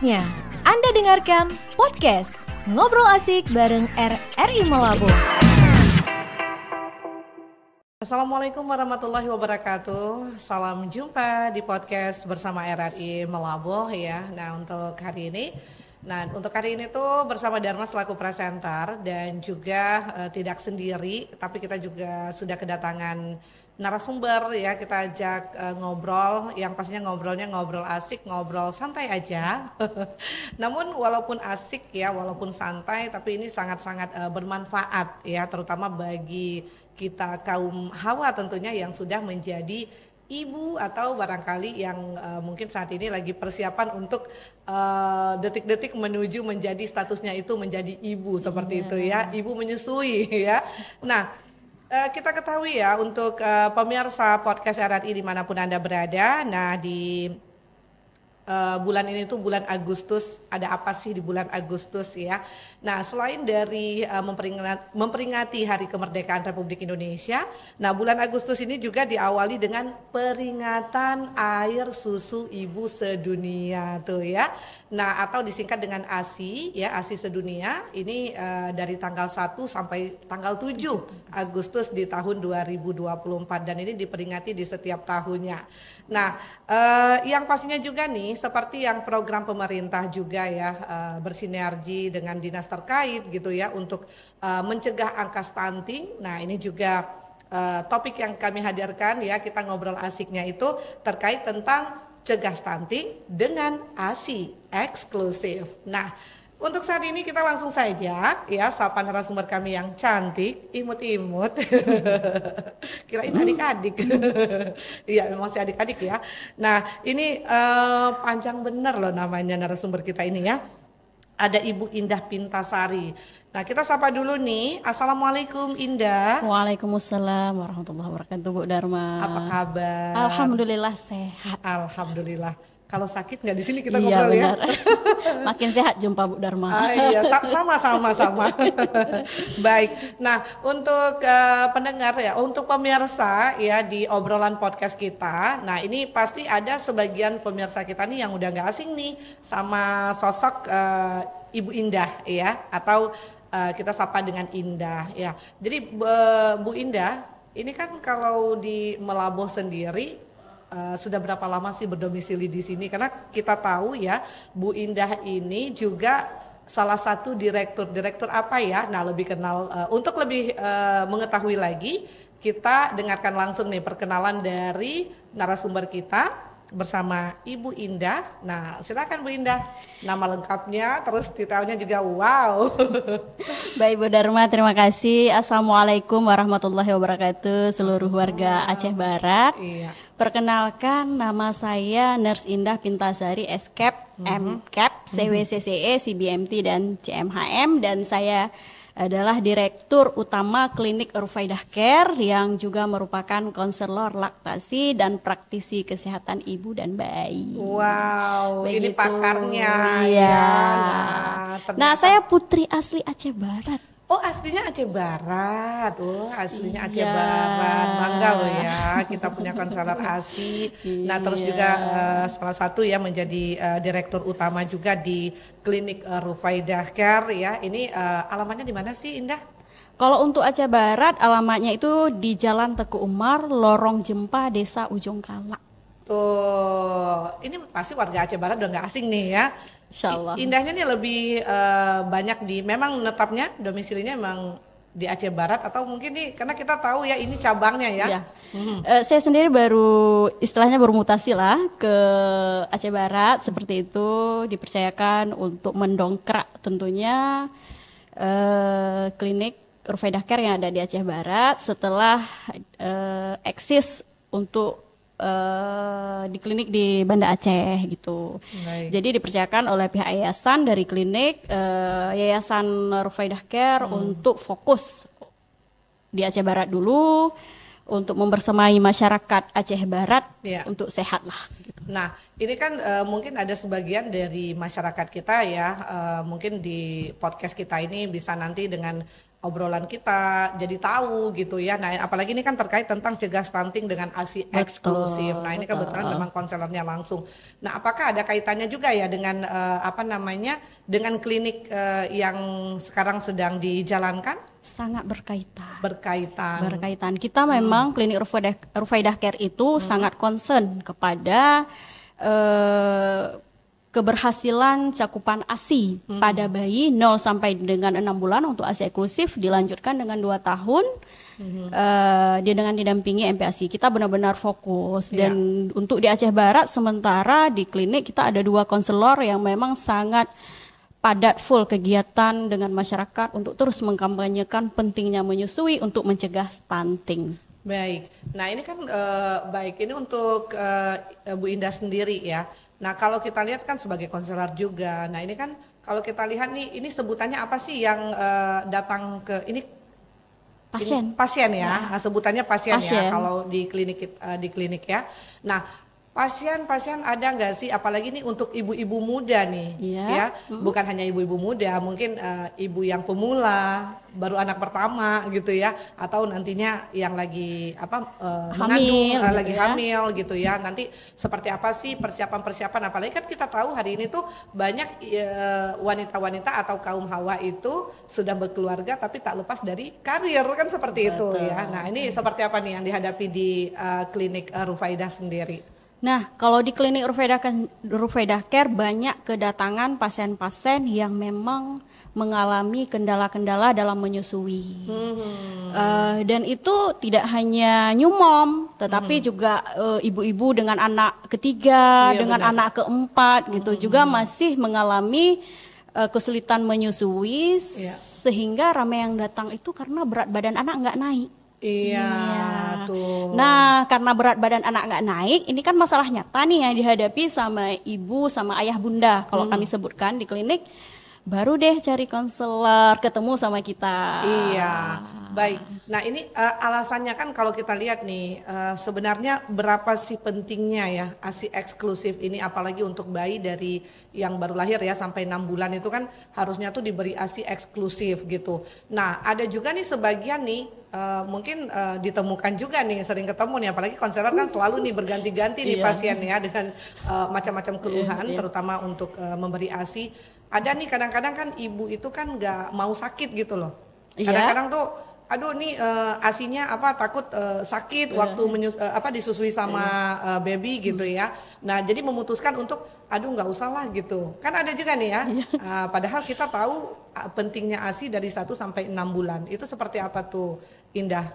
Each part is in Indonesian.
saatnya Anda dengarkan podcast Ngobrol Asik bareng RRI Malabo. Assalamualaikum warahmatullahi wabarakatuh. Salam jumpa di podcast bersama RRI Malabo ya. Nah, untuk hari ini Nah, untuk hari ini tuh bersama Dharma selaku presenter dan juga uh, tidak sendiri, tapi kita juga sudah kedatangan narasumber ya kita ajak uh, ngobrol yang pastinya ngobrolnya ngobrol asik ngobrol santai aja namun walaupun asik ya walaupun santai tapi ini sangat-sangat uh, bermanfaat ya terutama bagi kita kaum hawa tentunya yang sudah menjadi ibu atau barangkali yang uh, mungkin saat ini lagi persiapan untuk detik-detik uh, menuju menjadi statusnya itu menjadi ibu seperti yeah. itu ya ibu menyusui ya nah Eh, kita ketahui ya untuk uh, pemirsa podcast RRI dimanapun Anda berada, nah di uh, bulan ini tuh bulan Agustus ada apa sih di bulan Agustus ya. Nah selain dari uh, eh, memperingat, memperingati Hari Kemerdekaan Republik Indonesia, nah bulan Agustus ini juga diawali dengan peringatan air susu ibu sedunia tuh ya. Nah atau disingkat dengan ASI ya ASI sedunia ini uh, dari tanggal 1 sampai tanggal 7 Agustus di tahun 2024 dan ini diperingati di setiap tahunnya. Nah, eh, yang pastinya juga nih, seperti yang program pemerintah juga ya eh, bersinergi dengan dinas terkait gitu ya untuk eh, mencegah angka stunting. Nah, ini juga eh, topik yang kami hadirkan ya kita ngobrol asiknya itu terkait tentang cegah stunting dengan ASI eksklusif. Nah, untuk saat ini kita langsung saja ya sapa narasumber kami yang cantik, imut-imut. Kira Kirain adik-adik. Iya, memang si adik-adik ya. Nah, ini uh, panjang bener loh namanya narasumber kita ini ya. Ada Ibu Indah Pintasari. Nah, kita sapa dulu nih. Assalamualaikum Indah. Waalaikumsalam warahmatullahi wabarakatuh Bu Dharma. Apa kabar? Alhamdulillah sehat. Alhamdulillah. Kalau sakit nggak di sini kita iya, ngobrol ya? benar. ya. Makin sehat jumpa Bu Dharma. Ah, iya. sama sama sama. Baik. Nah, untuk uh, pendengar ya, untuk pemirsa ya di obrolan podcast kita. Nah, ini pasti ada sebagian pemirsa kita nih yang udah nggak asing nih sama sosok uh, Ibu Indah ya atau Eh, kita sapa dengan Indah ya. Jadi Bu Indah, ini kan kalau di Melabo sendiri uh, sudah berapa lama sih berdomisili di sini? Karena kita tahu ya Bu Indah ini juga salah satu direktur direktur apa ya? Nah lebih kenal uh, untuk lebih uh, mengetahui lagi kita dengarkan langsung nih perkenalan dari narasumber kita bersama Ibu Indah. Nah, silakan Bu Indah. Nama lengkapnya terus detailnya juga wow. Baik Bu Dharma, terima kasih. Assalamualaikum warahmatullahi wabarakatuh seluruh warga Aceh Barat. Iya. Perkenalkan nama saya Nurse Indah Pintasari SCap, e mm mhm. -hmm. MCAP, e CWCCE, CBMT dan CMHM dan saya adalah Direktur Utama Klinik Rufaidah Care yang juga merupakan konselor laktasi dan praktisi kesehatan ibu dan bayi. Wow, Begitu. ini pakarnya. Iya. Ya, nah, saya putri asli Aceh Barat. Oh aslinya Aceh Barat, oh aslinya iya. Aceh Barat, mangga loh ya kita punya konselor ASI. Nah, iya. Nah terus juga uh, salah satu ya menjadi uh, direktur utama juga di klinik uh, eh, Rufaidah Care ya. Ini uh, alamannya di mana sih Indah? Kalau untuk Aceh Barat alamatnya itu di Jalan Teku Umar, Lorong Jempa, Desa Ujung Kalak. Betul. ini pasti warga Aceh Barat udah nggak asing nih ya. Insya Allah. Indahnya nih lebih uh, banyak di, memang netapnya domisilinya emang di Aceh Barat atau mungkin nih karena kita tahu ya ini cabangnya ya. ya. Hmm. Uh, saya sendiri baru istilahnya bermutasi lah ke Aceh Barat seperti itu dipercayakan untuk mendongkrak tentunya uh, klinik Rufaidah Care yang ada di Aceh Barat setelah uh, eksis untuk Eh, di klinik di Banda Aceh gitu. Baik. Jadi dipercayakan oleh pihak yayasan dari klinik uh, Yayasan Rufaidah Care hmm. untuk fokus di Aceh Barat dulu untuk mempersemai masyarakat Aceh Barat ya. untuk sehat lah. Gitu. Nah, ini kan uh, mungkin ada sebagian dari masyarakat kita ya, uh, mungkin di podcast kita ini bisa nanti dengan obrolan kita jadi tahu gitu ya. Nah, apalagi ini kan terkait tentang cegah stunting dengan ASI eksklusif. Nah, ini kebetulan betul. memang konselernya langsung. Nah, apakah ada kaitannya juga ya dengan uh, apa namanya dengan klinik uh, yang sekarang sedang dijalankan? sangat berkaitan. Berkaitan. Berkaitan. Kita memang hmm. klinik Rufaidah, Rufaidah Care itu hmm. sangat concern kepada uh, keberhasilan cakupan ASI hmm. pada bayi 0 sampai dengan 6 bulan untuk ASI eksklusif dilanjutkan dengan 2 tahun hmm. uh, dengan didampingi MPASI. Kita benar-benar fokus iya. dan untuk di Aceh Barat sementara di klinik kita ada dua konselor yang memang sangat padat full kegiatan dengan masyarakat untuk terus mengkampanyekan pentingnya menyusui untuk mencegah stunting. Baik. Nah, ini kan uh, baik ini untuk uh, Bu Indah sendiri ya. Nah, kalau kita lihat kan sebagai konselor juga. Nah, ini kan kalau kita lihat nih ini sebutannya apa sih yang uh, datang ke ini pasien. Ini pasien ya. Nah. nah sebutannya pasien, ya pasien ya kalau di klinik uh, di klinik ya. Nah, pasien-pasien ada nggak sih apalagi ini untuk ibu-ibu muda nih iya. ya hmm. bukan hanya ibu-ibu muda mungkin uh, ibu yang pemula baru anak pertama gitu ya atau nantinya yang lagi apa uh, hamil, mengandung eh, gitu lagi ya. hamil gitu ya nanti seperti apa sih persiapan-persiapan apalagi kan kita tahu hari ini tuh banyak ya, wanita-wanita uh, atau kaum hawa itu sudah berkeluarga tapi tak lepas dari karir kan seperti Betul. itu ya nah ini seperti apa nih yang dihadapi di uh, klinik uh, Rufaidah sendiri Nah, kalau di klinik Rufeda, Rufeda Care banyak kedatangan pasien-pasien yang memang mengalami kendala-kendala dalam menyusui. Hmm. Uh, dan itu tidak hanya nyumom, tetapi hmm. juga eh, ibu-ibu uh, dengan anak ketiga, iya, dengan benar. anak keempat gitu hmm. juga masih mengalami eh, kesulitan menyusui yeah. sehingga ramai yang datang itu karena berat badan anak nggak naik. Iya, iya. tuh. Nah, karena berat badan anak nggak naik, ini kan masalah nyata nih yang dihadapi sama ibu sama ayah bunda. Kalau hmm. kami sebutkan di klinik, baru deh cari konselor ketemu sama kita. Iya, baik. Nah ini uh, alasannya kan kalau kita lihat nih uh, sebenarnya berapa sih pentingnya ya asi ah, eksklusif ini apalagi untuk bayi dari yang baru lahir ya sampai enam bulan itu kan harusnya tuh diberi asi ah, eksklusif gitu. Nah ada juga nih sebagian nih uh, mungkin uh, ditemukan juga nih sering ketemu nih apalagi konselor kan selalu nih berganti-ganti nih iya. pasien ya dengan uh, macam-macam keluhan yeah, yeah. terutama untuk uh, memberi ASI ah, ada nih kadang-kadang kan ibu itu kan nggak mau sakit gitu loh. Iya. Kadang-kadang tuh aduh nih uh, asinya apa takut uh, sakit iya. waktu menyus uh, apa disusui sama uh, baby gitu ya. Nah, jadi memutuskan untuk aduh nggak usah lah gitu. Kan ada juga nih ya. Uh, padahal kita tahu ah, pentingnya ASI dari 1 sampai enam bulan. Itu seperti apa tuh Indah?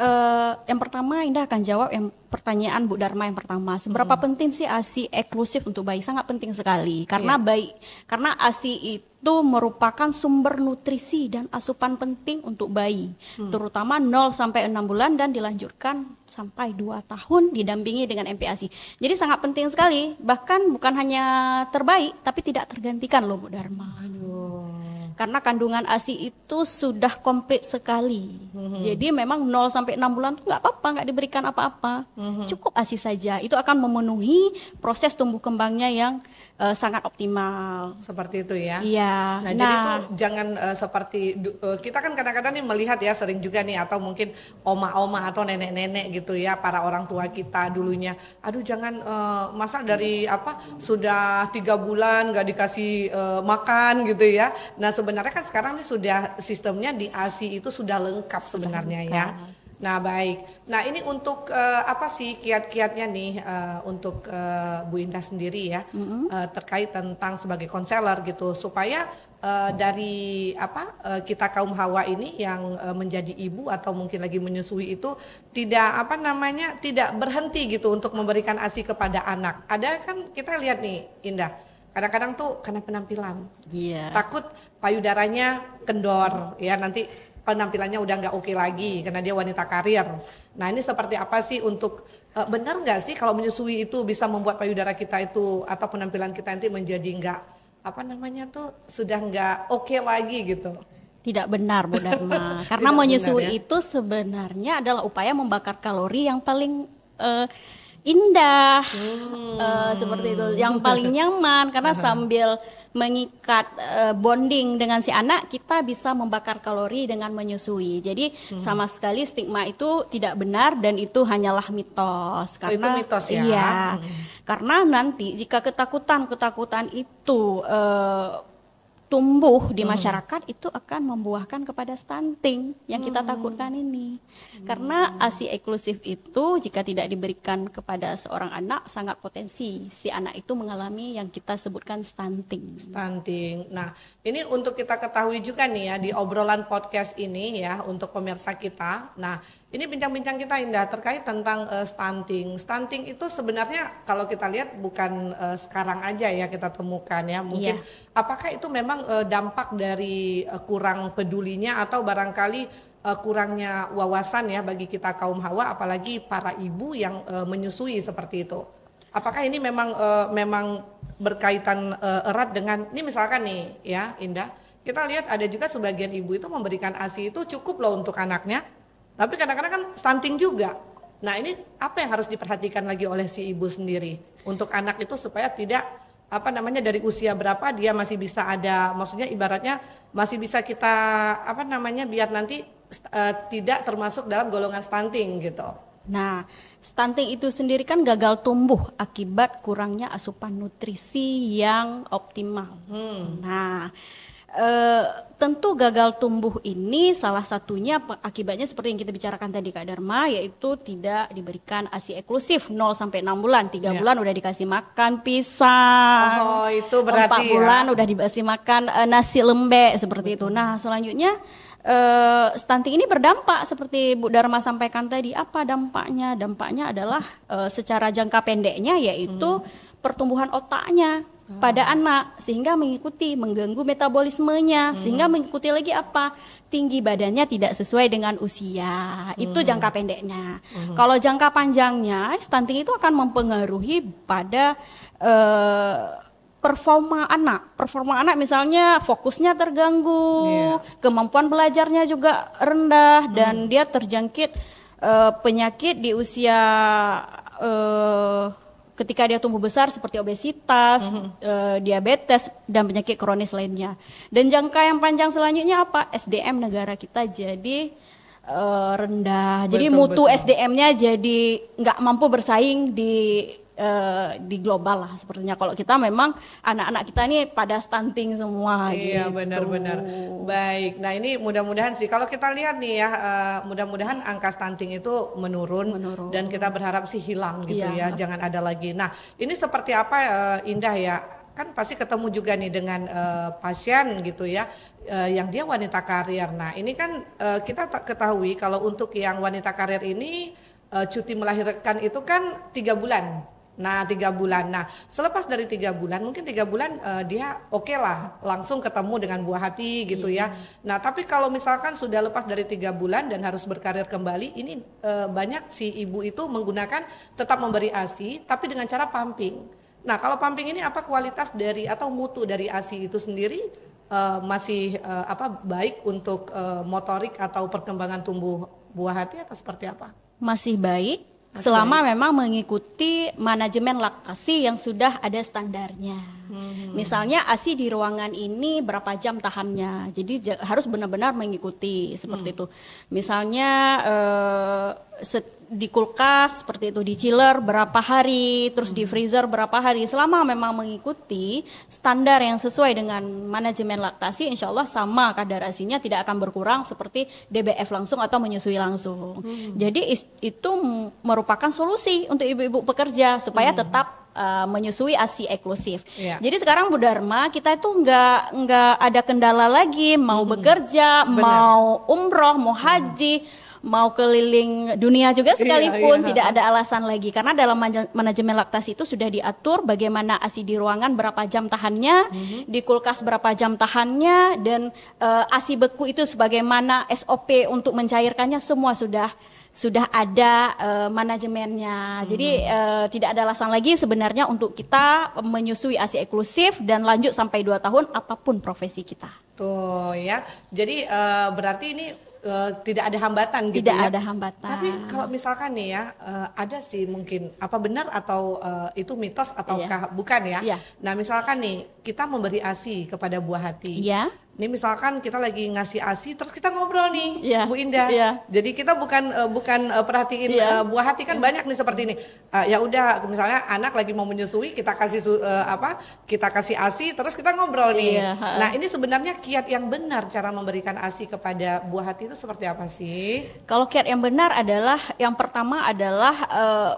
uh, yang pertama Indah akan jawab yang pertanyaan Bu Dharma yang pertama. Seberapa hmm. penting sih ASI eksklusif untuk bayi? Sangat penting sekali karena yeah. bayi karena ASI itu merupakan sumber nutrisi dan asupan penting untuk bayi, hmm. terutama 0 sampai 6 bulan dan dilanjutkan sampai 2 tahun didampingi dengan MPASI. Jadi sangat penting sekali, bahkan bukan hanya terbaik tapi tidak tergantikan loh Bu Dharma. Aduh karena kandungan ASI itu sudah komplit sekali. Mm-hmm. Jadi memang 0 sampai 6 bulan itu nggak apa-apa, nggak diberikan apa-apa. Mm-hmm. Cukup ASI saja. Itu akan memenuhi proses tumbuh kembangnya yang uh, sangat optimal. Seperti itu ya. Iya. Nah, nah jadi itu jangan uh, seperti uh, kita kan kadang-kadang nih melihat ya sering juga nih atau mungkin oma-oma atau nenek-nenek gitu ya para orang tua kita dulunya. Aduh jangan uh, masa dari apa sudah tiga bulan nggak dikasih uh, makan gitu ya. Nah sebenarnya kan sekarang nih sudah sistemnya di ASI itu sudah lengkap sebenarnya sudah lengkap. ya. Nah, baik. Nah, ini untuk uh, apa sih kiat-kiatnya nih uh, untuk uh, Bu Indah sendiri ya mm-hmm. uh, terkait tentang sebagai konselor gitu supaya uh, dari apa uh, kita kaum hawa ini yang uh, menjadi ibu atau mungkin lagi menyusui itu tidak apa namanya tidak berhenti gitu untuk memberikan ASI kepada anak. Ada kan kita lihat nih Indah kadang-kadang tuh karena penampilan yeah. takut payudaranya kendor ya nanti penampilannya udah nggak oke okay lagi karena dia wanita karir. Nah ini seperti apa sih untuk uh, benar nggak sih kalau menyusui itu bisa membuat payudara kita itu atau penampilan kita nanti menjadi nggak apa namanya tuh sudah nggak oke okay lagi gitu? Tidak benar Bu Dharma karena Tidak menyusui benar, ya? itu sebenarnya adalah upaya membakar kalori yang paling uh, indah hmm. uh, seperti itu yang paling nyaman karena sambil mengikat uh, bonding dengan si anak kita bisa membakar kalori dengan menyusui jadi hmm. sama sekali stigma itu tidak benar dan itu hanyalah mitos karena oh, itu mitos ya iya, hmm. karena nanti jika ketakutan ketakutan itu uh, tumbuh di hmm. masyarakat hmm. itu akan membuahkan kepada stunting yang kita hmm. takutkan ini. Hmm. Karena ASI eksklusif itu jika tidak diberikan kepada seorang anak sangat potensi si anak itu mengalami yang kita sebutkan stunting. Stunting. Nah, ini untuk kita ketahui juga nih ya di obrolan podcast ini ya untuk pemirsa kita. Nah, ini bincang-bincang kita indah terkait tentang uh, stunting. Stunting itu sebenarnya kalau kita lihat bukan uh, sekarang aja ya kita temukan ya. Mungkin yeah. apakah itu memang uh, dampak dari uh, kurang pedulinya atau barangkali uh, kurangnya wawasan ya bagi kita kaum hawa apalagi para ibu yang uh, menyusui seperti itu. Apakah ini memang uh, memang berkaitan uh, erat dengan ini misalkan nih ya Indah, kita lihat ada juga sebagian ibu itu memberikan ASI itu cukup loh untuk anaknya tapi kadang-kadang kan stunting juga. Nah ini apa yang harus diperhatikan lagi oleh si ibu sendiri untuk anak itu supaya tidak apa namanya dari usia berapa dia masih bisa ada maksudnya ibaratnya masih bisa kita apa namanya biar nanti uh, tidak termasuk dalam golongan stunting gitu. Nah, stunting itu sendiri kan gagal tumbuh akibat kurangnya asupan nutrisi yang optimal. Hmm. Nah, e, tentu gagal tumbuh ini salah satunya akibatnya seperti yang kita bicarakan tadi Kak Dharma yaitu tidak diberikan ASI eksklusif 0 sampai 6 bulan. 3 yeah. bulan udah dikasih makan pisang. Oh, itu berarti 4 ya. bulan ya. udah dikasih makan e, nasi lembek seperti Betul. itu. Nah, selanjutnya uh, stunting ini berdampak seperti Bu Dharma sampaikan tadi. Apa dampaknya? Dampaknya adalah uh, secara jangka pendeknya yaitu hmm pertumbuhan otaknya hmm. pada oh. anak sehingga mengikuti mengganggu metabolismenya hmm. sehingga mengikuti lagi apa tinggi badannya tidak sesuai dengan usia hmm. itu jangka pendeknya hmm. kalau jangka panjangnya stunting itu akan mempengaruhi pada uh, performa anak. Performa anak misalnya fokusnya terganggu, yeah. kemampuan belajarnya juga rendah hmm. dan dia terjangkit uh, penyakit di usia uh, ketika dia tumbuh besar seperti obesitas, mm -hmm. e, diabetes dan penyakit kronis lainnya. Dan jangka yang panjang selanjutnya apa? SDM negara kita jadi e, rendah. Betul, jadi mutu SDM-nya jadi nggak mampu bersaing di Eh, di global lah sepertinya kalau kita memang anak-anak kita ini pada stunting semua iya gitu. benar-benar baik nah ini mudah-mudahan sih kalau kita lihat nih ya eh, mudah-mudahan angka stunting itu menurun, menurun dan kita berharap sih hilang gitu iya. ya jangan ada lagi nah ini seperti apa eh, Indah ya kan pasti ketemu juga nih dengan pasien gitu ya yang dia wanita karir nah ini kan uh, kita ketahui kalau untuk yang wanita karir ini cuti melahirkan itu kan tiga bulan Nah, tiga bulan. Nah, selepas dari tiga bulan, mungkin tiga bulan uh, dia oke okay lah, langsung ketemu dengan buah hati gitu ya. iya. ya. Nah, tapi kalau misalkan sudah lepas dari tiga bulan dan harus berkarir kembali, ini uh, banyak si ibu itu menggunakan tetap memberi asi, tapi dengan cara pumping. Nah, kalau pumping ini apa kualitas dari atau mutu dari asi itu sendiri? Uh, masih uh, apa baik untuk uh, motorik atau perkembangan tumbuh buah hati atau seperti apa? Masih baik, selama memang mengikuti manajemen laktasi yang sudah ada standarnya. Hmm. Misalnya ASI ah, di ruangan ini berapa jam tahannya. Jadi harus benar-benar mengikuti seperti hmm. itu. Misalnya eh, di kulkas seperti itu, di chiller berapa hari, terus di hmm. freezer berapa hari. Selama memang mengikuti standar yang sesuai dengan manajemen laktasi, insya Allah sama kadar asinya tidak akan berkurang seperti DBF langsung atau menyusui langsung. Hmm. Jadi itu merupakan solusi untuk ibu-ibu pekerja supaya hmm. tetap uh, menyusui ASI eksklusif. Yeah. Jadi sekarang Bu Dharma kita itu nggak nggak ada kendala lagi mau hmm. bekerja, Bener. mau umroh, mau haji. Hmm mau keliling dunia juga iya, sekalipun iya, iya. tidak ada alasan lagi karena dalam manajemen laktasi itu sudah diatur bagaimana ASI di ruangan berapa jam tahannya, mm-hmm. di kulkas berapa jam tahannya dan uh, ASI beku itu sebagaimana SOP untuk mencairkannya semua sudah sudah ada uh, manajemennya. Hmm. Jadi uh, eh, tidak ada alasan lagi sebenarnya untuk kita menyusui ASI eksklusif dan lanjut sampai dua tahun apapun profesi kita. Tuh ya. Jadi uh, berarti ini uh, tidak ada hambatan gitu tidak ya. ada hambatan. Tapi kalau misalkan nih ya uh, ada sih mungkin apa benar atau uh, itu mitos iya. ataukah iya. bukan ya? Iya. Nah, misalkan nih kita memberi ASI kepada buah hati. Iya. Ini misalkan kita lagi ngasih ASI terus kita ngobrol nih, yeah. Bu Indah. Yeah. Jadi kita bukan eh, bukan eh, perhatiin yeah. Iya. buah hati kan iya. banyak nih seperti ini. Uh, ya udah misalnya anak lagi mau menyusui kita kasih uh, apa? Kita kasih ASI terus kita ngobrol nih. Yeah. Nah, ini sebenarnya kiat yang benar cara memberikan ASI kepada buah hati itu seperti apa sih? Kalau kiat yang benar adalah yang pertama adalah uh,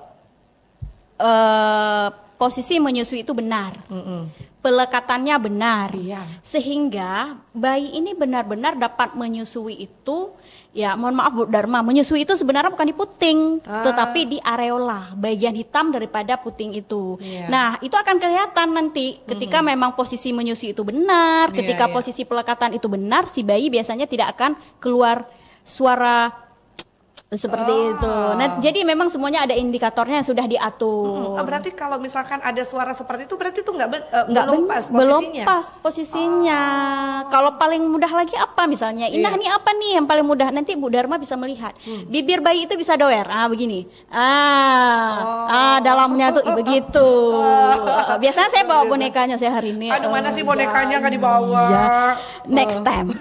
uh, posisi menyusui itu benar. Mm -mm pelekatannya benar. Iya. Sehingga bayi ini benar-benar dapat menyusui itu ya mohon maaf Bu Dharma, menyusui itu sebenarnya bukan di puting, ah. tetapi di areola, bagian hitam daripada puting itu. Iya. Nah, itu akan kelihatan nanti ketika mm -hmm. memang posisi menyusui itu benar, iya, ketika iya, posisi pelekatan itu benar, si bayi biasanya tidak akan keluar suara seperti oh. itu. Nah, jadi memang semuanya ada indikatornya yang sudah diatur. Hmm, berarti kalau misalkan ada suara seperti itu, berarti itu nggak uh, nggak belum pas posisinya. Belum pas posisinya. Oh. Kalau paling mudah lagi apa misalnya? Inah yeah. nih apa nih yang paling mudah? Nanti Bu Dharma bisa melihat. Hmm. Bibir bayi itu bisa doer. Ah begini. Ah, oh. ah dalamnya tuh begitu. Oh. Biasanya saya bawa iya, iya. bonekanya saya hari ini. Aduh mana sih bonekanya nggak dibawa? Iya. Next oh. time.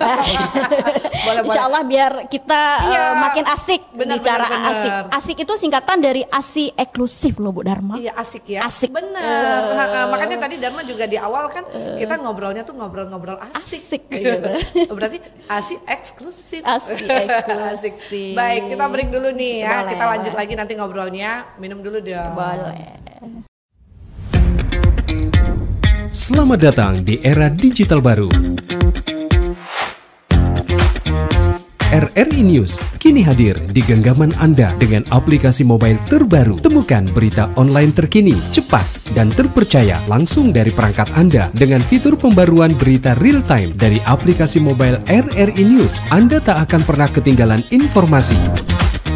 boleh, Insya Allah biar kita iya. uh, makin asik benar, bicara benar, benar. asik. Asik itu singkatan dari asi eksklusif loh Bu Dharma. Iya asik ya. Asik. Benar. Uh. Nah, makanya tadi Dharma juga di awal kan uh. kita ngobrolnya tuh ngobrol-ngobrol asik. Asik. Gitu. Berarti asi eksklusif. Asik eksklusif. asik. Baik kita break dulu nih ya. Boleh. Kita lanjut lagi nanti ngobrolnya. Minum dulu dong. Boleh. Selamat datang di era digital baru. RRI News kini hadir di genggaman Anda dengan aplikasi mobile terbaru. Temukan berita online terkini, cepat, dan terpercaya langsung dari perangkat Anda dengan fitur pembaruan berita real time dari aplikasi mobile RRI News. Anda tak akan pernah ketinggalan informasi.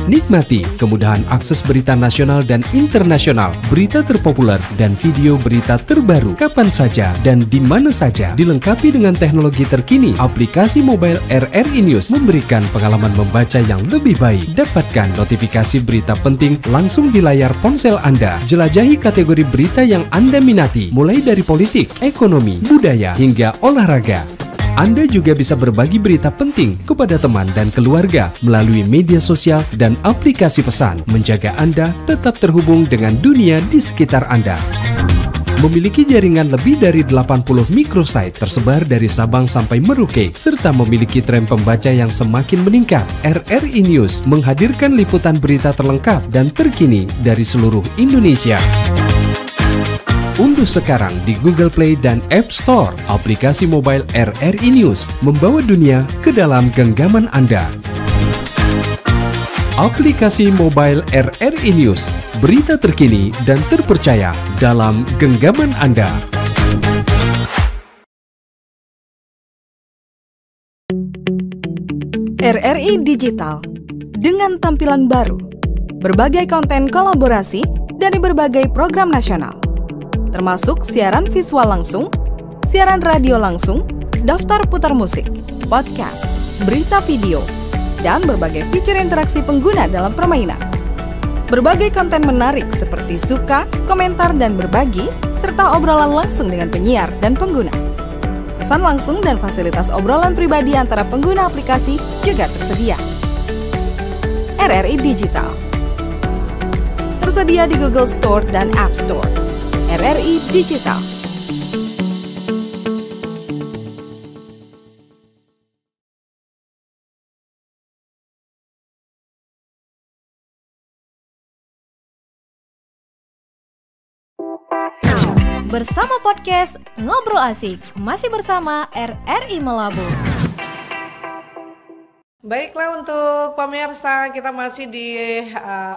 Nikmati kemudahan akses berita nasional dan internasional, berita terpopuler, dan video berita terbaru kapan saja dan di mana saja. Dilengkapi dengan teknologi terkini, aplikasi mobile RRI News memberikan pengalaman membaca yang lebih baik. Dapatkan notifikasi berita penting langsung di layar ponsel Anda. Jelajahi kategori berita yang Anda minati, mulai dari politik, ekonomi, budaya, hingga olahraga. Anda juga bisa berbagi berita penting kepada teman dan keluarga melalui media sosial dan aplikasi pesan, menjaga Anda tetap terhubung dengan dunia di sekitar Anda. Memiliki jaringan lebih dari 80 microsite tersebar dari Sabang sampai Merauke, serta memiliki tren pembaca yang semakin meningkat. RRI News menghadirkan liputan berita terlengkap dan terkini dari seluruh Indonesia. Unduh sekarang di Google Play dan App Store. Aplikasi mobile RRI News membawa dunia ke dalam genggaman Anda. Aplikasi mobile RRI News, berita terkini dan terpercaya dalam genggaman Anda. RRI Digital dengan tampilan baru, berbagai konten kolaborasi dari berbagai program nasional termasuk siaran visual langsung, siaran radio langsung, daftar putar musik, podcast, berita video, dan berbagai fitur interaksi pengguna dalam permainan. Berbagai konten menarik seperti suka, komentar, dan berbagi, serta obrolan langsung dengan penyiar dan pengguna. Pesan langsung dan fasilitas obrolan pribadi antara pengguna aplikasi juga tersedia. RRI Digital tersedia di Google Store dan App Store. RRI Digital. Bersama podcast Ngobrol Asik, masih bersama RRI Melabur. Baiklah untuk pemirsa kita masih di eh,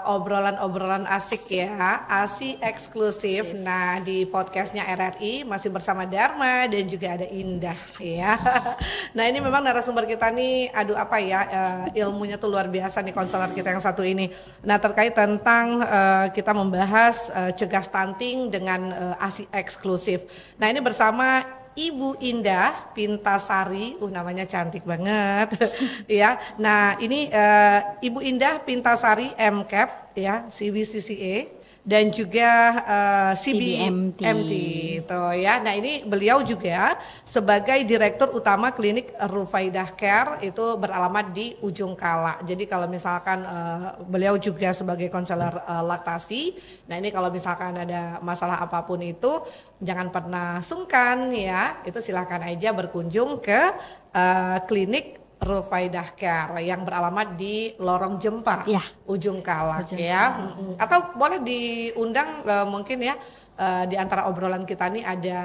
obrolan-obrolan uh, asik, asik ya, asik eksklusif. Nah di podcastnya RRI masih bersama Dharma dan juga ada Indah ya. nah ini memang narasumber kita nih, aduh apa ya uh, ilmunya tuh luar biasa nih konselor kita yang satu ini. Nah terkait tentang uh, kita membahas uh, cegah stunting dengan uh, asik eksklusif. Nah ini bersama Ibu Indah Pintasari, uh namanya cantik banget, ya. Nah ini uh, Ibu Indah Pintasari MCAP, ya, E dan juga uh, eh, CBMT. CBMT itu ya. Nah, ini beliau juga sebagai direktur utama klinik Rufaidah Care itu beralamat di Ujung Kala. Jadi kalau misalkan uh, beliau juga sebagai konselor uh, laktasi. Nah, ini kalau misalkan ada masalah apapun itu jangan pernah sungkan ya. Itu silahkan aja berkunjung ke uh, klinik Rufaidah Care yang beralamat di Lorong Jempar, ya. Ujung Kalak ya. Atau boleh diundang eh, mungkin ya uh, di antara obrolan kita nih ada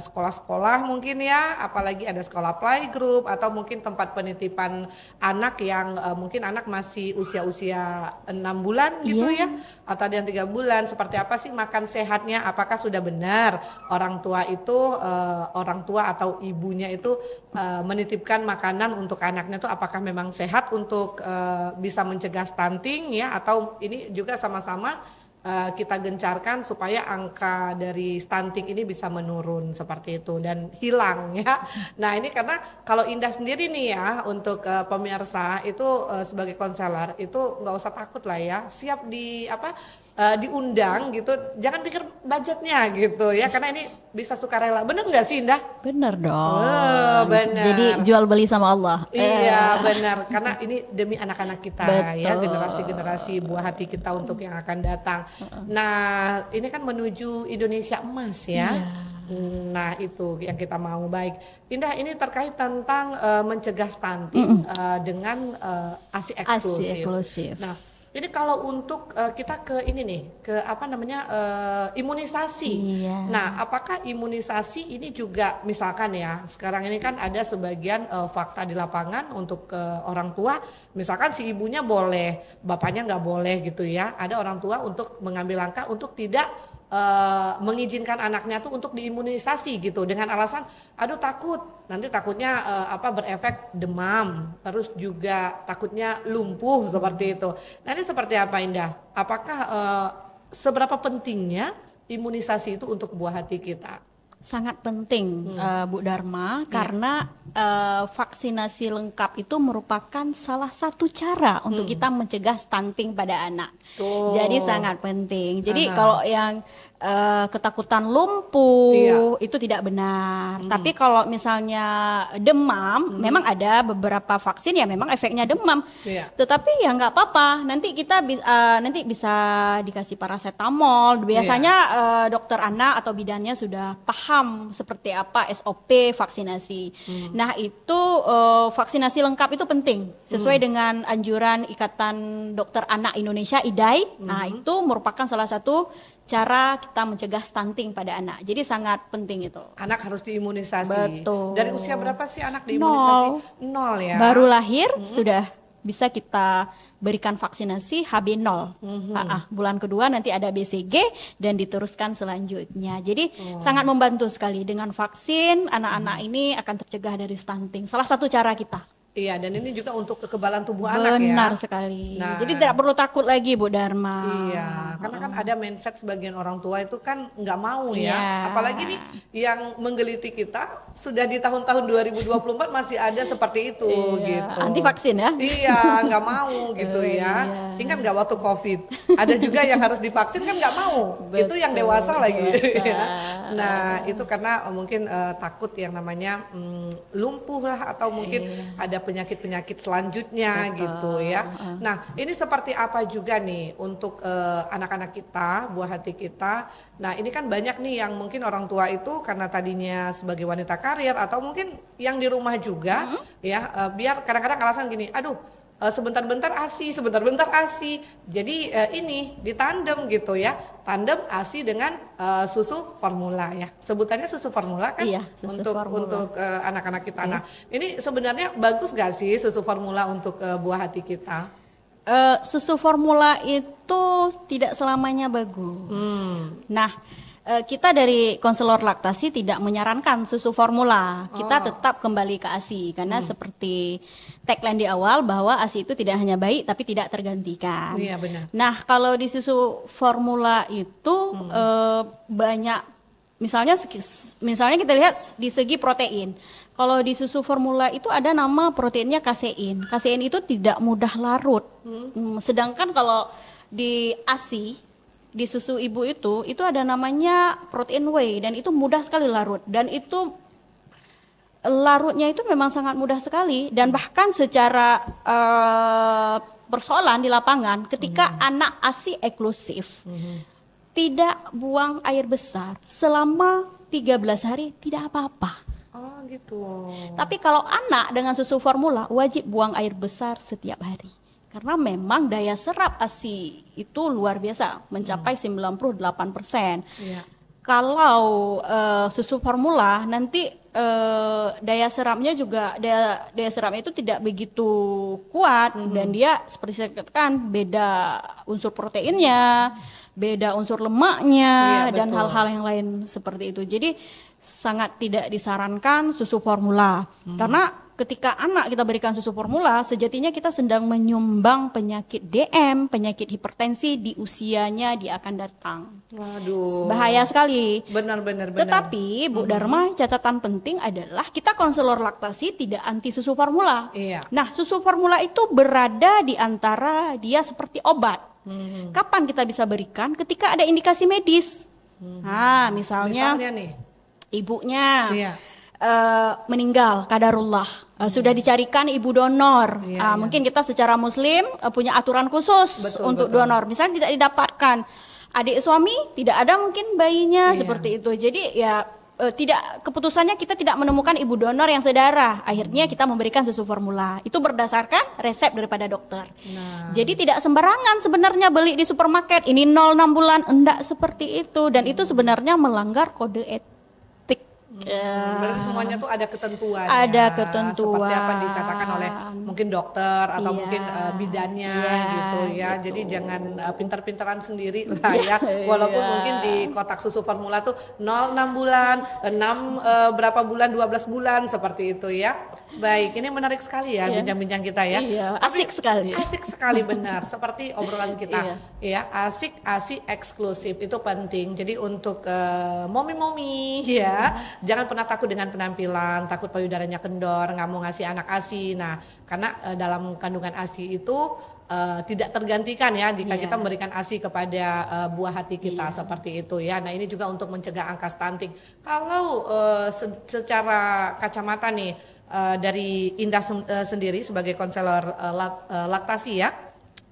sekolah sekolah-sekolah mungkin ya, apalagi ada sekolah playgroup atau mungkin tempat penitipan anak yang uh, mungkin anak masih usia-usia enam -usia bulan gitu yeah. ya, atau ada yang tiga bulan. Seperti apa sih makan sehatnya? Apakah sudah benar orang tua itu uh, orang tua atau ibunya itu uh, menitipkan makanan untuk anaknya itu apakah memang sehat untuk uh, bisa mencegah stunting ya? Atau ini juga sama-sama Eh, kita gencarkan supaya angka dari stunting ini bisa menurun seperti itu dan hilang ya. Nah ini karena kalau Indah sendiri nih ya untuk uh, pemirsa itu uh, sebagai konselor itu nggak usah takut lah ya siap di apa uh, diundang gitu, jangan pikir budgetnya gitu ya, karena ini bisa sukarela. Bener nggak sih Indah? Bener dong. Oh, bener. Jadi jual beli sama Allah. Iya eh. bener, karena ini demi anak-anak kita ya, Betul. ya, generasi-generasi buah hati kita untuk yang akan datang. Nah ini kan menuju Indonesia emas ya. Iya. Nah itu yang kita mau baik. Indah ini terkait tentang uh, mencegah stunting mm Uh, dengan uh, asi eksklusif. Asi eksklusif. Nah ini kalau untuk uh, kita ke ini nih, ke apa namanya uh, imunisasi. Iya. Nah, apakah imunisasi ini juga misalkan ya, sekarang ini kan ada sebagian uh, fakta di lapangan untuk uh, orang tua, misalkan si ibunya boleh, bapaknya nggak boleh gitu ya. Ada orang tua untuk mengambil langkah untuk tidak Eh, mengizinkan anaknya tuh untuk diimunisasi gitu dengan alasan aduh takut nanti takutnya uh, apa berefek demam terus juga takutnya lumpuh seperti itu. Nanti seperti apa Indah? Apakah uh, seberapa pentingnya imunisasi itu untuk buah hati kita? sangat penting hmm. uh, Bu Dharma yeah. karena uh, vaksinasi lengkap itu merupakan salah satu cara untuk hmm. kita mencegah stunting pada anak. Tuh. Jadi sangat penting. Jadi uh-huh. kalau yang uh, ketakutan lumpuh iya. itu tidak benar. Hmm. Tapi kalau misalnya demam, hmm. memang ada beberapa vaksin ya memang efeknya demam. Iya. Tetapi ya nggak apa-apa. Nanti kita uh, nanti bisa dikasih parasetamol. Iya. Biasanya iya. uh, dokter anak atau bidannya sudah paham paham seperti apa SOP vaksinasi. Hmm. Nah, itu uh, vaksinasi lengkap itu penting sesuai hmm. dengan anjuran Ikatan Dokter Anak Indonesia IDAI. Nah, hmm. Nah, itu merupakan salah satu cara kita mencegah stunting pada anak. Jadi sangat penting itu. Anak harus diimunisasi. Betul. Dari usia berapa sih anak diimunisasi? Nol, Nol ya. Baru lahir hmm. sudah bisa kita berikan vaksinasi HB0 mm-hmm. bulan kedua nanti ada BCG dan diteruskan selanjutnya jadi oh. sangat membantu sekali dengan vaksin anak-anak mm ini akan tercegah dari stunting salah satu cara kita Iya, dan ini juga untuk kekebalan tubuh Benar anak ya. Benar sekali. Nah, Jadi tidak perlu takut lagi Bu Dharma. Iya, karena kan oh. ada mindset sebagian orang tua itu kan nggak mau ya. Iya. Apalagi nih yang menggeliti kita sudah di tahun-tahun 2024 masih ada seperti itu iya. gitu. Anti vaksin ya? Iya, nggak mau gitu oh, ya. Iya. Ingat nggak waktu COVID? Ada juga yang harus divaksin kan nggak mau. Betul, itu yang dewasa, lagi. Dewasa. Ya. Nah, itu karena mungkin uh, takut yang namanya um, mm, lumpuh lah atau mungkin iya. ada penyakit-penyakit selanjutnya Betul. gitu ya. Uh. Nah, ini seperti apa juga nih untuk eh, anak-anak uh, kita, buah hati kita. Nah, ini kan banyak nih yang mungkin orang tua itu karena tadinya sebagai wanita karir atau mungkin yang di rumah juga uh-huh. ya uh, biar kadang-kadang alasan gini, aduh Eh, sebentar-bentar ASI, sebentar-bentar ASI. Jadi eh, ini ditandem gitu ya. Tandem ASI dengan eh, susu formula ya. Sebutannya susu formula kan iya, susu untuk formula. untuk anak-anak kita. Iya. Nah, ini sebenarnya bagus gak sih susu formula untuk buah hati kita? uh, susu formula itu tidak selamanya bagus. Hmm. Nah, Eh, kita dari konselor laktasi tidak menyarankan susu formula. Kita oh. tetap kembali ke ASI karena hmm. seperti tagline di awal bahwa ASI itu tidak hanya baik tapi tidak tergantikan. Iya benar. Nah, kalau di susu formula itu hmm. eh, banyak misalnya misalnya kita lihat di segi protein. Kalau di susu formula itu ada nama proteinnya kasein. Kasein itu tidak mudah larut. Hmm. hmm sedangkan kalau di ASI di susu ibu itu itu ada namanya protein whey dan itu mudah sekali larut dan itu larutnya itu memang sangat mudah sekali dan bahkan secara uh, persoalan di lapangan ketika -hmm. anak ASI eksklusif -hmm. tidak buang air besar selama 13 hari tidak apa-apa. Oh gitu. Tapi kalau anak dengan susu formula wajib buang air besar setiap hari karena memang daya serap ASI itu luar biasa, mencapai 98 persen. Iya. Kalau uh, susu formula nanti uh, daya serapnya juga daya daya serap itu tidak begitu kuat mm -hmm. dan dia seperti saya katakan beda unsur proteinnya, beda unsur lemaknya yeah, dan hal-hal yang lain seperti itu. Jadi sangat tidak disarankan susu formula -hmm. karena ketika anak kita berikan susu formula, sejatinya kita sedang menyumbang penyakit DM, penyakit hipertensi di usianya dia akan datang. Waduh. Bahaya sekali. Benar-benar. Tetapi Bu Dharma catatan penting adalah kita konselor laktasi tidak anti susu formula. Iya. Nah susu formula itu berada di antara dia seperti obat. Hmm. Kapan kita bisa berikan? Ketika ada indikasi medis. Hmm. Nah, misalnya, misalnya nih, ibunya iya. uh, meninggal kadarullah uh, sudah hmm. dicarikan ibu donor. Iya, uh, iya. Mungkin kita secara muslim uh, punya aturan khusus betul, untuk betul. donor. Misalnya tidak didapatkan adik suami, tidak ada mungkin bayinya iya. seperti itu. Jadi ya tidak keputusannya kita tidak menemukan ibu donor yang sedara. Akhirnya hmm. kita memberikan susu formula. Itu berdasarkan resep daripada dokter. Nah. Jadi tidak sembarangan sebenarnya beli di supermarket ini 06 bulan enggak seperti itu dan hmm. itu sebenarnya melanggar kode etik Hmm, berarti semuanya tuh ada ketentuan. Ada ya, ketentuan. Seperti apa dikatakan oleh mungkin dokter atau yeah. mungkin uh, bidannya yeah, gitu ya. Gitu. Jadi jangan uh, eh, pinter-pinteran sendiri lah iya, ya. Iya. Walaupun yeah. mungkin di kotak susu formula tuh 0 6 bulan, 6 uh, eh, berapa bulan, 12 bulan seperti itu ya. Baik, ini menarik sekali ya iya. bincang-bincang iya. kita ya. Iya, Tapi, asik sekali. Asik sekali benar, seperti obrolan kita. Iya. Ya, asik, asik, eksklusif itu penting. Jadi untuk momi eh, momi-momi ya, iya. jangan pernah takut dengan penampilan, takut payudaranya kendor, nggak mau ngasih anak ASI. Nah, karena uh, dalam kandungan ASI itu uh, tidak tergantikan ya jika yeah. kita memberikan ASI kepada uh, buah hati kita yeah. seperti itu ya. Nah, ini juga untuk mencegah angka stunting. Kalau uh, secara kacamata nih Eh, dari Indah uh, sendiri sebagai konselor uh, laktasi ya.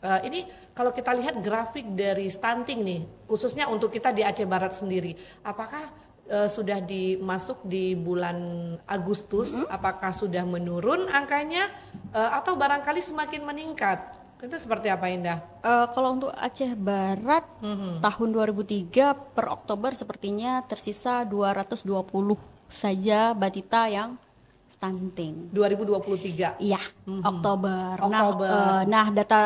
Uh, ini kalau kita lihat grafik dari stunting nih, khususnya untuk kita di Aceh Barat sendiri, apakah uh, sudah dimasuk di bulan Agustus? Mm -hmm. Apakah sudah menurun angkanya uh, atau barangkali semakin meningkat? Itu seperti apa Indah? Uh, kalau untuk Aceh Barat mm -hmm. tahun 2003 per Oktober sepertinya tersisa 220 saja batita yang stunting. 2023. Iya, mm-hmm. Oktober. Oktober. Nah, uh, nah, data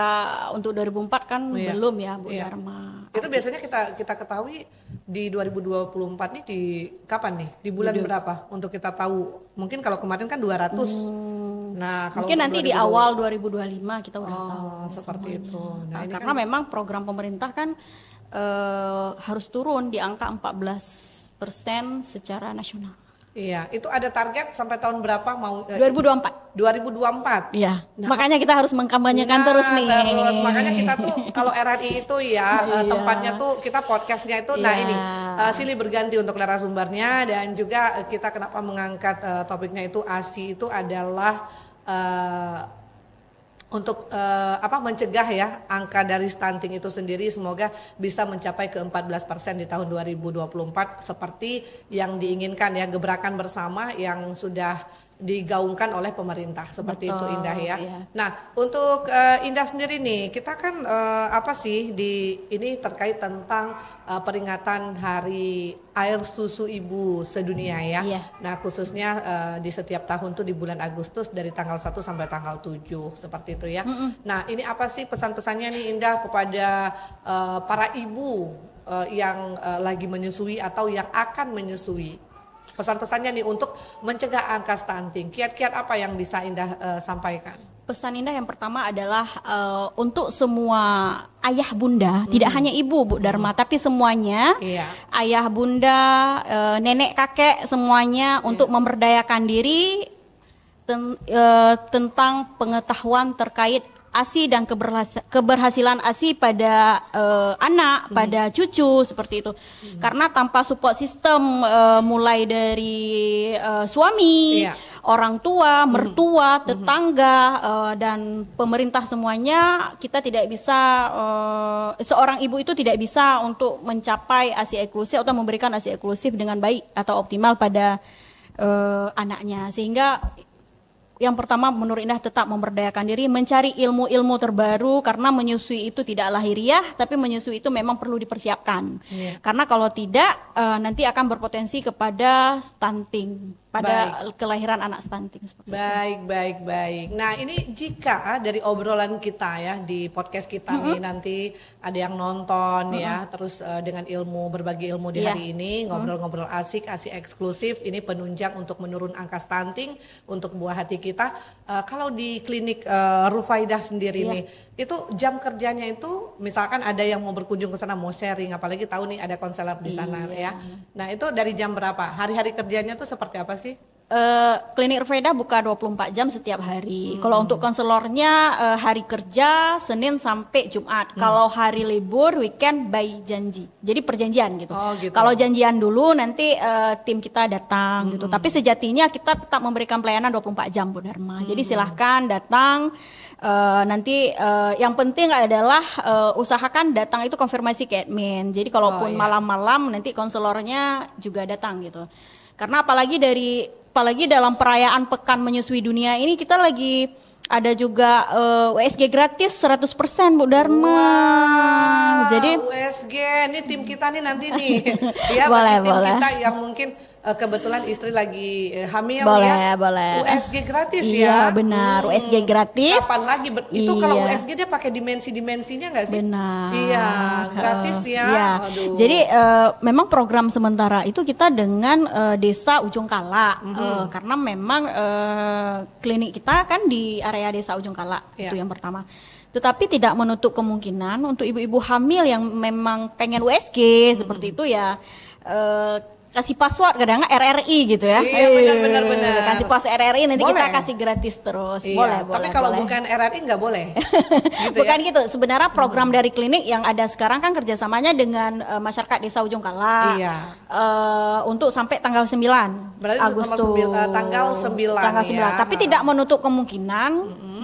untuk 2004 kan oh, iya. belum ya, Bu iya. Dharma. Itu biasanya kita kita ketahui di 2024 nih di kapan nih? Di bulan Hidup. berapa untuk kita tahu? Mungkin kalau kemarin kan 200. Hmm. Nah, kalau mungkin nanti 2000... di awal 2025 kita udah oh, tahu seperti semuanya. itu. Nah, nah karena kan... memang program pemerintah kan uh, harus turun di angka 14% secara nasional. Iya, itu ada target sampai tahun berapa mau? 2024. Eh, 2024. Iya. Nah, makanya kita harus mengkampanyekan nah, terus nih. Terus makanya kita tuh kalau RRI itu ya eh, iya. tempatnya tuh kita podcastnya itu nah iya. nah ini uh, silih berganti untuk narasumbernya dan juga kita kenapa mengangkat uh, topiknya itu ASI itu adalah uh, untuk uh, apa mencegah ya angka dari stunting itu sendiri semoga bisa mencapai ke 14% di tahun 2024 seperti yang diinginkan ya gebrakan bersama yang sudah digaungkan oleh pemerintah seperti Betul, itu Indah ya. Iya. Nah untuk uh, Indah sendiri nih kita kan uh, apa sih di ini terkait tentang uh, peringatan Hari Air Susu Ibu sedunia ya. Iya. Nah khususnya uh, di setiap tahun tuh di bulan Agustus dari tanggal 1 sampai tanggal 7 seperti itu ya. Mm -mm. Nah ini apa sih pesan-pesannya nih Indah kepada uh, para ibu uh, yang uh, lagi menyusui atau yang akan menyusui? Pesan-pesannya nih untuk mencegah angka stunting. Kiat-kiat apa yang bisa Indah uh, sampaikan? Pesan Indah yang pertama adalah uh, untuk semua ayah bunda, hmm. tidak hanya ibu Bu Dharma, hmm. tapi semuanya iya. ayah bunda, e, nenek kakek semuanya iya. untuk memberdayakan diri ten, e, tentang pengetahuan terkait ASI dan keberhasilan ASI pada uh, anak, hmm. pada cucu seperti itu. Hmm. Karena tanpa support sistem uh, eh, mulai dari uh, suami, yeah. orang tua, hmm. mertua, hmm. tetangga uh, dan pemerintah semuanya kita tidak bisa uh, seorang ibu itu tidak bisa untuk mencapai ASI eksklusif atau memberikan ASI eksklusif dengan baik atau optimal pada uh, anaknya sehingga yang pertama menurut Indah tetap memberdayakan diri, mencari ilmu-ilmu terbaru karena menyusui itu tidak lahiriah, tapi menyusui itu memang perlu dipersiapkan. Yeah. Karena kalau tidak uh, nanti akan berpotensi kepada stunting pada baik. kelahiran anak stunting seperti baik, itu. Baik, baik, Nah, ini jika ah, dari obrolan kita ya di podcast kita mm -hmm. nih nanti ada yang nonton mm -hmm. ya, terus uh, dengan ilmu berbagi ilmu di yeah. hari ini, ngobrol-ngobrol asik, asik eksklusif, ini penunjang untuk menurun angka stunting untuk buah hati kita. Uh, kalau di klinik uh, eh, Rufaidah sendiri yeah. nih, itu jam kerjanya itu misalkan ada yang mau berkunjung ke sana mau sharing apalagi tahu nih ada konselor di sana iya. ya. Nah, itu dari jam berapa? Hari-hari kerjanya tuh seperti apa sih? sih? Uh, klinik Ayurveda buka 24 jam setiap hari. Hmm. Kalau untuk konselornya uh, hari kerja Senin sampai Jumat. Hmm. Kalau hari libur weekend by janji. Jadi perjanjian gitu. Oh, gitu. Kalau janjian dulu nanti uh, tim kita datang gitu. hmm. gitu. Tapi sejatinya kita tetap memberikan pelayanan 24 jam Bu Dharma. Hmm. Jadi silahkan datang uh, nanti uh, yang penting adalah uh, usahakan datang itu konfirmasi ke admin. Jadi kalaupun oh, iya. malam-malam nanti konselornya juga datang gitu. Karena apalagi dari apalagi dalam perayaan pekan menyusui dunia ini kita lagi ada juga uh, eh, USG gratis 100% Bu Dharma. Wow, Jadi USG ini tim kita nih nanti nih. Iya boleh, tim boleh. kita yang mungkin Eh, kebetulan istri lagi eh, hamil boleh, ya. Boleh, USG gratis iya, ya. Iya, benar. Hmm. USG gratis. Kapan lagi? itu iya. kalau USG dia pakai dimensi-dimensinya nggak sih? Benar. Iya, gratis ya. Iya. Aduh. Jadi uh, memang program sementara itu kita dengan uh, Desa Ujung Kala mm -hmm. uh, karena memang uh, klinik kita kan di area Desa Ujung Kala. Yeah. Itu yang pertama tetapi tidak menutup kemungkinan untuk ibu-ibu hamil yang memang pengen USG hmm. seperti mhm. itu ya Uh, kasih password kadang RRI gitu ya. Iya benar benar benar. Kasih password RRI nanti boleh. kita kasih gratis terus. Iya. Boleh, Tapi boleh. Tapi kalau boleh. bukan RRI nggak boleh. gitu bukan ya? gitu. Sebenarnya program hmm. dari klinik yang ada sekarang kan kerjasamanya dengan uh, masyarakat Desa Ujung Kala. Iya. Uh, untuk sampai tanggal 9 Berarti Agustus. Eh, tanggal sembilan. Tanggal 9. Tanggal 9. Ya. Tapi nah. tidak menutup kemungkinan mm -hmm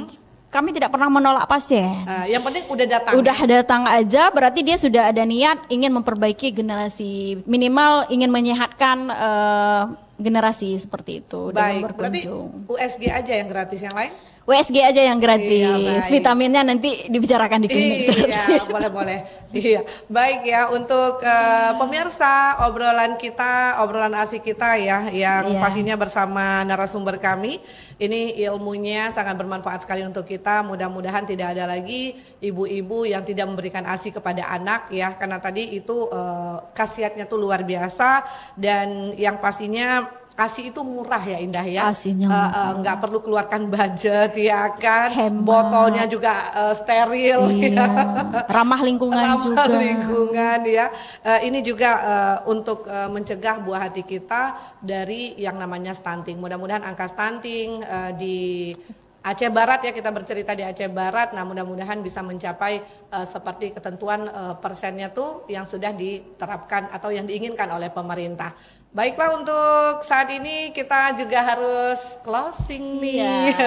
kami tidak pernah menolak pasien. Uh, yang penting udah datang. Udah datang aja, berarti dia sudah ada niat ingin memperbaiki generasi minimal ingin menyehatkan uh, generasi seperti itu Baik, dengan berkunjung. Berarti USG aja yang gratis yang lain? WSG aja yang gratis. Iya, Vitaminnya nanti dibicarakan di klinik. Iya, boleh-boleh. iya. Baik ya untuk uh, pemirsa obrolan kita, obrolan asik kita ya yang iya. pastinya bersama narasumber kami. Ini ilmunya sangat bermanfaat sekali untuk kita. Mudah-mudahan tidak ada lagi ibu-ibu yang tidak memberikan ASI kepada anak ya karena tadi itu uh, khasiatnya tuh luar biasa dan yang pastinya kasih itu murah ya Indah ya. Kasihnya uh, uh, nggak perlu keluarkan budget ya kan. Hemat. Botolnya juga uh, steril. Iya. Ya. Ramah lingkungan Ramah juga. Ramah lingkungan ya. Uh, ini juga uh, untuk uh, mencegah buah hati kita dari yang namanya stunting. Mudah-mudahan angka stunting uh, di Aceh Barat ya kita bercerita di Aceh Barat. Nah mudah-mudahan bisa mencapai uh, seperti ketentuan uh, persennya tuh yang sudah diterapkan atau yang diinginkan oleh pemerintah. Baiklah untuk saat ini kita juga harus closing nih. Iya.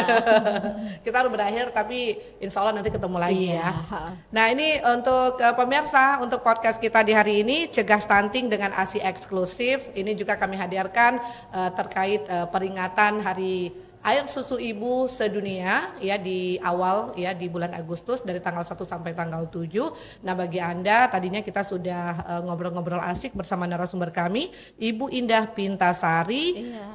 kita harus berakhir tapi insya Allah nanti ketemu lagi iya. ya. Nah ini untuk uh, pemirsa untuk podcast kita di hari ini cegah stunting dengan ASI eksklusif. Ini juga kami hadirkan uh, terkait uh, peringatan hari air susu ibu sedunia ya di awal ya di bulan Agustus dari tanggal 1 sampai tanggal 7. Nah, bagi Anda tadinya kita sudah ngobrol eh, ngobrol-ngobrol asik bersama narasumber kami, Ibu Indah Pintasari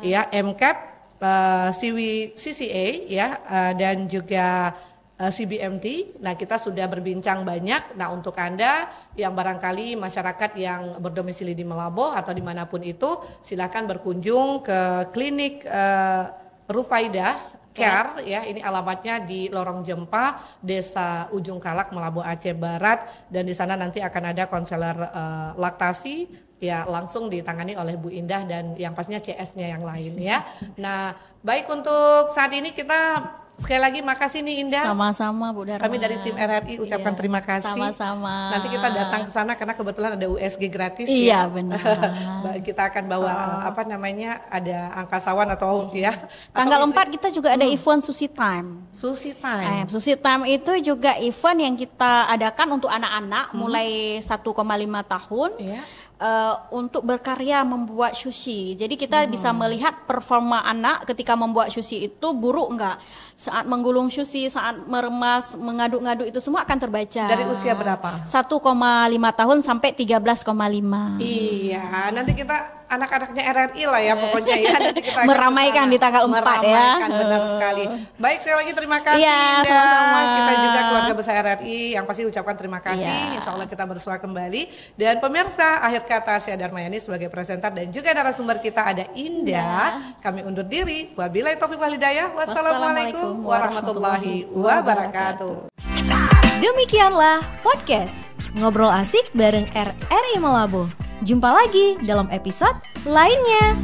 iya. ya MCAP e uh, eh, CW, CCA ya uh, dan juga CBMT. Nah, kita sudah berbincang banyak. Nah, untuk Anda yang barangkali masyarakat yang berdomisili di Melabo atau dimanapun itu, silakan berkunjung ke klinik uh, Rufaida, Care ya. ya ini alamatnya di Lorong Jempa, Desa Ujung Kalak, Melabu Aceh Barat dan di sana nanti akan ada konselor uh, laktasi ya langsung ditangani oleh Bu Indah dan yang pastinya CS-nya yang lain ya. Nah, baik untuk saat ini kita Sekali lagi makasih nih Indah. Sama-sama Bu Darma. Kami dari tim RRI ucapkan iya, terima kasih. Sama-sama. Nanti kita datang ke sana karena kebetulan ada USG gratis. Iya ya. benar. kita akan bawa oh. apa namanya ada angkasawan atau iya. ya. Tanggal empat kita juga ada hmm. event Susi Time. Susi Time. Nah, Susi Time itu juga event yang kita adakan untuk anak-anak hmm. mulai 1,5 tahun. Iya uh, untuk berkarya membuat sushi. Jadi kita hmm. bisa melihat performa anak ketika membuat sushi itu buruk enggak. Saat menggulung sushi, saat meremas, mengaduk-ngaduk itu semua akan terbaca. Dari usia berapa? 1,5 tahun sampai 13,5. Iya, nanti kita anak-anaknya RRI lah ya iya. pokoknya ya. kita meramaikan di tanggal 4 meramaikan, ya. Meramaikan benar hmm. sekali. Baik sekali lagi terima kasih. Iya, sama-sama. Kita juga keluarga besar RRI yang pasti ucapkan terima iya. kasih. ya. Insya Allah kita bersua kembali. Dan pemirsa, akhir kata saya Darmayani sebagai presenter dan juga narasumber kita ada Indah. Ya. Kami undur diri. Wabillahi taufiq wal Wassalamualaikum warahmatullahi wabarakatuh. Demikianlah podcast Ngobrol Asik bareng RRI Malabo. Jumpa lagi dalam episode lainnya.